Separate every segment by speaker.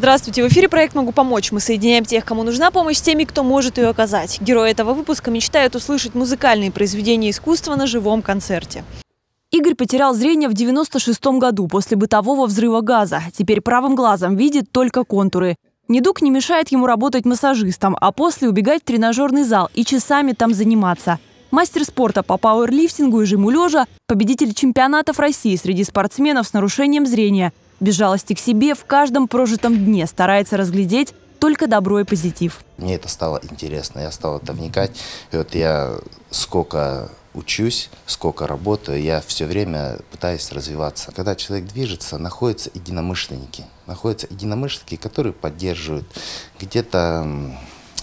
Speaker 1: Здравствуйте, в эфире проект «Могу помочь». Мы соединяем тех, кому нужна помощь, с теми, кто может ее оказать. Герои этого выпуска мечтают услышать музыкальные произведения искусства на живом концерте. Игорь потерял зрение в 96 году после бытового взрыва газа. Теперь правым глазом видит только контуры. Недуг не мешает ему работать массажистом, а после убегать в тренажерный зал и часами там заниматься. Мастер спорта по пауэрлифтингу и жиму лежа, победитель чемпионатов России среди спортсменов с нарушением зрения – без жалости к себе в каждом прожитом дне старается разглядеть только добро и позитив.
Speaker 2: Мне это стало интересно, я стал это вникать. И вот я сколько учусь, сколько работаю, я все время пытаюсь развиваться. Когда человек движется, находятся единомышленники. Находятся единомышленники, которые поддерживают где-то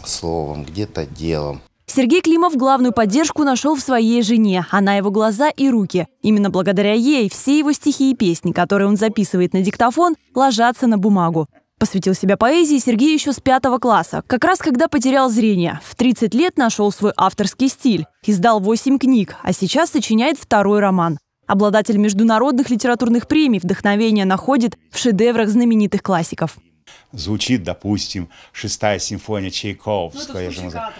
Speaker 2: словом, где-то делом.
Speaker 1: Сергей Климов главную поддержку нашел в своей жене. Она его глаза и руки. Именно благодаря ей все его стихи и песни, которые он записывает на диктофон, ложатся на бумагу. Посвятил себя поэзии Сергей еще с пятого класса, как раз когда потерял зрение. В 30 лет нашел свой авторский стиль, издал 8 книг, а сейчас сочиняет второй роман. Обладатель международных литературных премий вдохновение находит в шедеврах знаменитых классиков
Speaker 3: звучит, допустим, шестая симфония Чайковского. Ну, это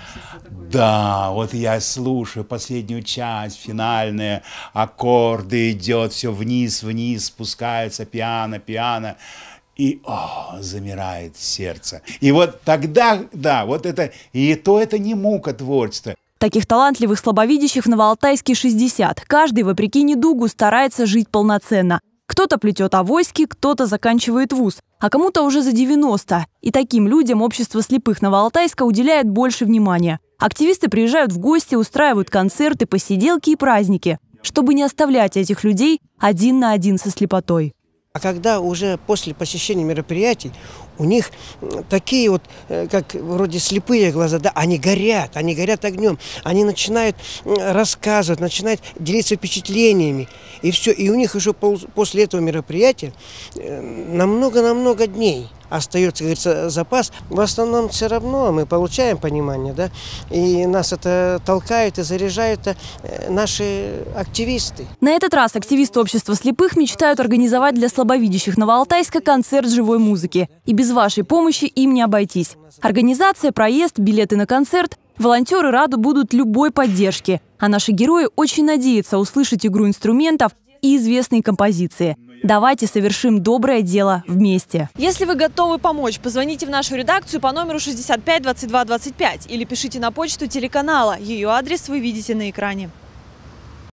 Speaker 3: да, вот я слушаю последнюю часть, финальные аккорды идет, все вниз, вниз, спускается пиано, пиано. И о, замирает сердце. И вот тогда, да, вот это, и то это не мука творчества.
Speaker 1: Таких талантливых слабовидящих в Новоалтайске 60. Каждый, вопреки недугу, старается жить полноценно. Кто-то плетет авоськи, кто-то заканчивает вуз а кому-то уже за 90. И таким людям общество слепых Новоалтайска уделяет больше внимания. Активисты приезжают в гости, устраивают концерты, посиделки и праздники, чтобы не оставлять этих людей один на один со слепотой.
Speaker 4: А когда уже после посещения мероприятий у них такие вот, э, как вроде слепые глаза, да, они горят, они горят огнем, они начинают рассказывать, начинают делиться впечатлениями, и все, и у них еще после этого мероприятия э, намного-намного дней остается, говорится, запас. В основном все равно мы получаем понимание, да, и нас это толкает и заряжают э, наши активисты. На этот раз активисты общества слепых мечтают организовать
Speaker 1: для слабовидящих Новоалтайска концерт живой музыки. И без без вашей помощи им не обойтись. Организация, проезд, билеты на концерт – волонтеры рады будут любой поддержке. А наши герои очень надеются услышать игру инструментов и известные композиции. Давайте совершим доброе дело вместе. Если вы готовы помочь, позвоните в нашу редакцию по номеру 65 22 25 или пишите на почту телеканала. Ее адрес вы видите на экране.